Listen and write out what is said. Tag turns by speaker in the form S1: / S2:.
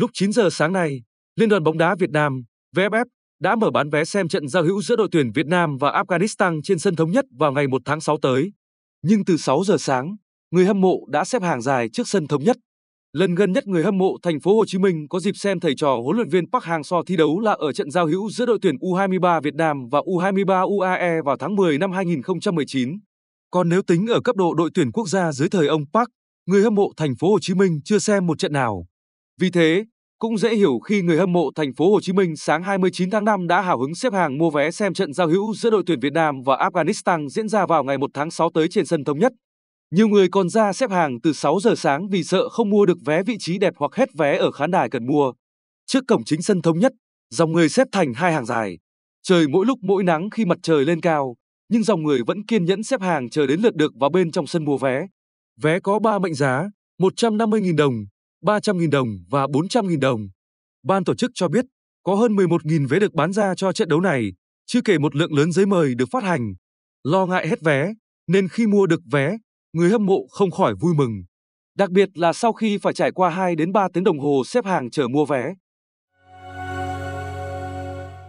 S1: Lúc 9 giờ sáng nay, Liên đoàn bóng đá Việt Nam VFF đã mở bán vé xem trận giao hữu giữa đội tuyển Việt Nam và Afghanistan trên sân thống nhất vào ngày 1 tháng 6 tới. Nhưng từ 6 giờ sáng, người hâm mộ đã xếp hàng dài trước sân thống nhất. Lần gần nhất người hâm mộ thành phố Hồ Chí Minh có dịp xem thầy trò huấn luyện viên Park Hang-seo thi đấu là ở trận giao hữu giữa đội tuyển U23 Việt Nam và U23 UAE vào tháng 10 năm 2019. Còn nếu tính ở cấp độ đội tuyển quốc gia dưới thời ông Park, người hâm mộ thành phố Hồ Chí Minh chưa xem một trận nào. Vì thế, cũng dễ hiểu khi người hâm mộ thành phố Hồ Chí Minh sáng 29 tháng 5 đã hào hứng xếp hàng mua vé xem trận giao hữu giữa đội tuyển Việt Nam và Afghanistan diễn ra vào ngày 1 tháng 6 tới trên sân thống nhất. Nhiều người còn ra xếp hàng từ 6 giờ sáng vì sợ không mua được vé vị trí đẹp hoặc hết vé ở khán đài cần mua. Trước cổng chính sân thống nhất, dòng người xếp thành hai hàng dài. Trời mỗi lúc mỗi nắng khi mặt trời lên cao, nhưng dòng người vẫn kiên nhẫn xếp hàng chờ đến lượt được vào bên trong sân mua vé. Vé có 3 mệnh giá, 150.000 đồng, 300.000 đồng và 400.000 đồng. Ban tổ chức cho biết có hơn 11.000 vé được bán ra cho trận đấu này, chưa kể một lượng lớn giấy mời được phát hành. Lo ngại hết vé, nên khi mua được vé, người hâm mộ không khỏi vui mừng. Đặc biệt là sau khi phải trải qua 2 đến 3 tiếng đồng hồ xếp hàng chờ mua vé.